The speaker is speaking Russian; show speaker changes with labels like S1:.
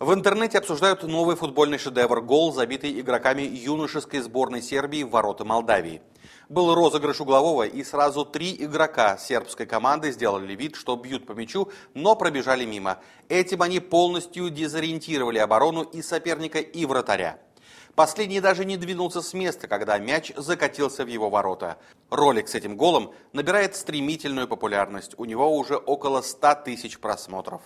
S1: В интернете обсуждают новый футбольный шедевр «Гол», забитый игроками юношеской сборной Сербии в ворота Молдавии. Был розыгрыш углового, и сразу три игрока сербской команды сделали вид, что бьют по мячу, но пробежали мимо. Этим они полностью дезориентировали оборону и соперника, и вратаря. Последний даже не двинулся с места, когда мяч закатился в его ворота. Ролик с этим голом набирает стремительную популярность. У него уже около 100 тысяч просмотров.